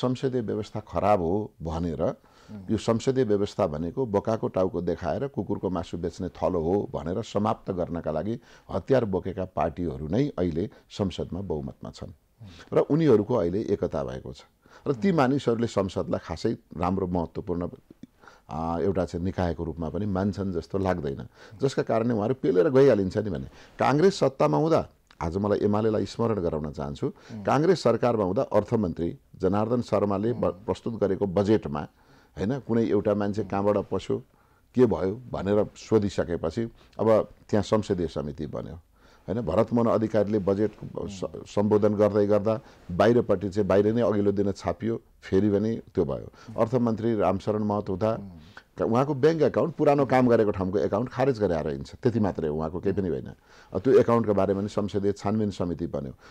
संसदीय व्यवस्था खराब हो भनेर यो संसदीय व्यवस्था भनेको बोकाको टाउको देखाएर कुकुरको मासु बेच्ने थलो हो भनेर समाप्त गर्नका लागि हतियार बोकेका पार्टीहरू नै अहिले संसदमा बहुमतमा छन् र उनीहरूको अहिले एकता भएको छ र ती मानिसहरूले संसदलाई खासै राम्रो महत्त्वपूर्ण एउटा चाहिँ निकायको रूपमा पनि मान्छन् जस्तो लाग्दैन जसका कारणले उहाँहरू पेलेर गइहालिन्छ नि भने काङ्ग्रेस सत्तामा हुँदा आज मलाई एमालेलाई स्मरण गराउन चाहन्छु काङ्ग्रेस सरकारमा हुँदा अर्थमन्त्री जनार्दन शर्माले प्रस्तुत गरेको बजेटमा होइन कुनै एउटा मान्छे कहाँबाट पस्यो के भयो भनेर सोधिसकेपछि अब त्यहाँ संसदीय समिति बन्यो होइन भरतमोहन अधिकारीले बजेट सम्बोधन गर्दै गर्दा बाहिरपट्टि चाहिँ बाहिर नै अघिल्लो दिन छापियो फेरि पनि त्यो भयो अर्थमन्त्री रामशरण महत हुँदा उहाँको ब्याङ्क एकाउन्ट पुरानो काम गरेको ठाउँको एकाउन्ट खारेज गरेर हिँड्छ त्यति मात्रै उहाँको केही पनि होइन त्यो एकाउन्टको बारेमा पनि संसदीय छानबिन समिति बन्यो